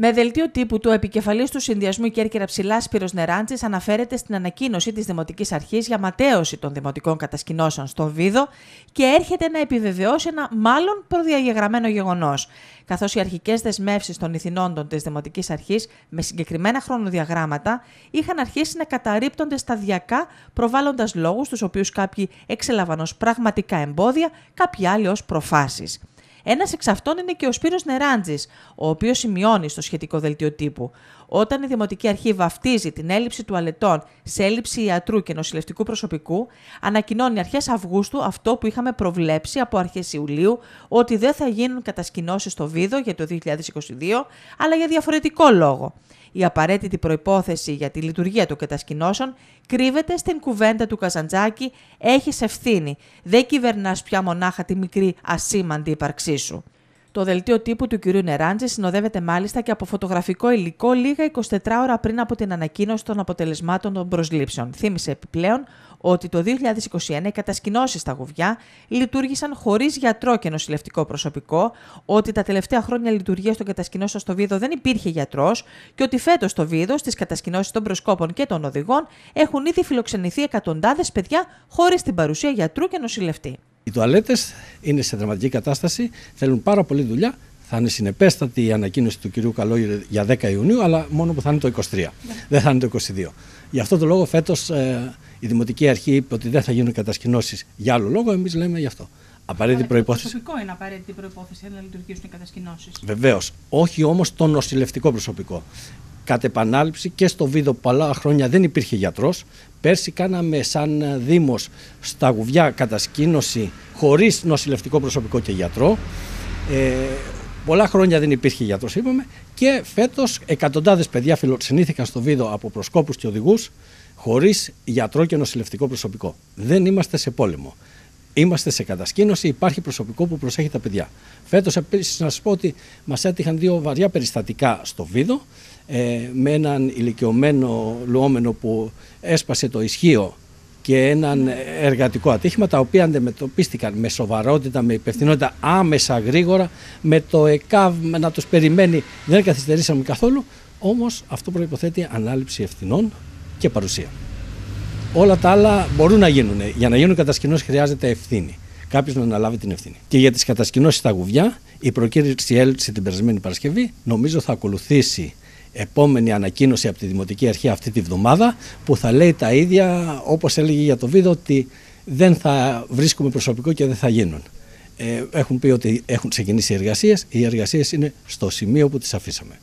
Με δελτίο τύπου του επικεφαλής του Συνδυασμού Κέρκυρα Ψηλά Σπύρος Νεράντζης αναφέρεται στην ανακοίνωση της Δημοτικής Αρχής για ματέωση των δημοτικών κατασκηνώσεων στο Βίδο και έρχεται να επιβεβαιώσει ένα μάλλον προδιαγεγραμμένο γεγονός. Καθώς οι αρχικές δεσμεύσεις των ηθινόντων της Δημοτικής Αρχής με συγκεκριμένα χρονοδιαγράμματα είχαν αρχίσει να καταρρύπτονται σταδιακά, προβάλλοντας λόγους τους οποίους κάποιοι ως πραγματικά εμπόδια, κάποιοι άλλοι ως προφάσεις. Ένας εξ αυτών είναι και ο Σπύρος Νεράντζης, ο οποίος σημειώνει στο σχετικό δελτίο τύπου. Όταν η Δημοτική Αρχή βαφτίζει την έλλειψη τουαλετών σε έλλειψη ιατρού και νοσηλευτικού προσωπικού, ανακοινώνει αρχές Αυγούστου αυτό που είχαμε προβλέψει από αρχές Ιουλίου, ότι δεν θα γίνουν κατασκηνώσεις στο Βίδο για το 2022, αλλά για διαφορετικό λόγο. Η απαραίτητη προπόθεση για τη λειτουργία των κατασκηνώσεων κρύβεται στην κουβέντα του Καζαντζάκη: Έχεις ευθύνη. Δεν κυβερνάς πια μονάχα τη μικρή ασήμαντη ύπαρξη εξίσου. Το δελτίο τύπου του κυρίου Νεράντζη συνοδεύεται μάλιστα και από φωτογραφικό υλικό λίγα 24 ώρα πριν από την ανακοίνωση των αποτελεσμάτων των προσλήψεων. Θύμησε επιπλέον ότι το 2021 οι κατασκηνώσεις στα γουβιά λειτουργήσαν χωρίς γιατρό και νοσηλευτικό προσωπικό, ότι τα τελευταία χρόνια λειτουργία των κατασκηνώσεων στο Βίδο δεν υπήρχε γιατρός και ότι φέτος στο Βίδο, στις κατασκηνώσεις των προσκόπων και των οδηγών, έχουν ήδη φιλοξενηθεί εκατοντάδες παιδιά χωρίς την παρουσία γιατρού και νοσηλευτή. Οι τουαλέτες είναι σε δραματική κατάσταση, θέλουν πάρα πολύ δουλειά. Θα είναι συνεπέστατη η ανακοίνωση του κυρίου Καλόγη για 10 Ιουνίου, αλλά μόνο που θα είναι το 23. Δεν θα είναι το 22. Γι' αυτό το λόγο φέτος ε, η Δημοτική Αρχή είπε ότι δεν θα γίνουν κατασκηνώσεις για άλλο λόγο. Εμείς λέμε γι' αυτό. Απαραίτητη προπόθεση. Το προσωπικό είναι απαραίτητη προπόθεση να λειτουργήσουν οι κατασκηνώσεις. Βεβαίως. Όχι όμως το νοσηλευτικό προσωπικό κατ' επανάληψη και στο Βίδο που πολλά χρόνια δεν υπήρχε γιατρός. Πέρσι κάναμε σαν Δήμος στα Γουβιά κατασκήνωση χωρίς νοσηλευτικό προσωπικό και γιατρό. Ε, πολλά χρόνια δεν υπήρχε γιατρός είπαμε και φέτος εκατοντάδες παιδιά φιλοξενήθηκαν στο Βίδο από προσκόπους και οδηγούς χωρίς γιατρό και νοσηλευτικό προσωπικό. Δεν είμαστε σε πόλεμο. Είμαστε σε κατασκήνωση, υπάρχει προσωπικό που προσέχει τα παιδιά. Φέτος, επίσης, να σας πω ότι μας έτυχαν δύο βαριά περιστατικά στο Βίδο. Ε, με έναν ηλικιωμένο λουόμενο που έσπασε το ισχύο και έναν εργατικό ατύχημα, τα οποία αντιμετωπίστηκαν με σοβαρότητα, με υπευθυνότητα άμεσα γρήγορα, με το ΕΚΑΒ να τους περιμένει, δεν καθυστερήσαμε καθόλου, όμως αυτό προϋποθέτει ανάληψη ευθυνών και παρουσία. Όλα τα άλλα μπορούν να γίνουν. Για να γίνουν κατασκηνώσεις χρειάζεται ευθύνη. Κάποιος να αναλάβει την ευθύνη. Και για τις κατασκηνώσεις στα γουβιά, η προκήρυξη έλξη την περασμένη Παρασκευή νομίζω θα ακολουθήσει επόμενη ανακοίνωση από τη Δημοτική Αρχή αυτή τη βδομάδα που θα λέει τα ίδια όπως έλεγε για το βίντεο ότι δεν θα βρίσκουμε προσωπικό και δεν θα γίνουν. Ε, έχουν πει ότι έχουν ξεκινήσει οι εργασίες, οι εργασίες είναι στο σημείο που τις αφήσαμε.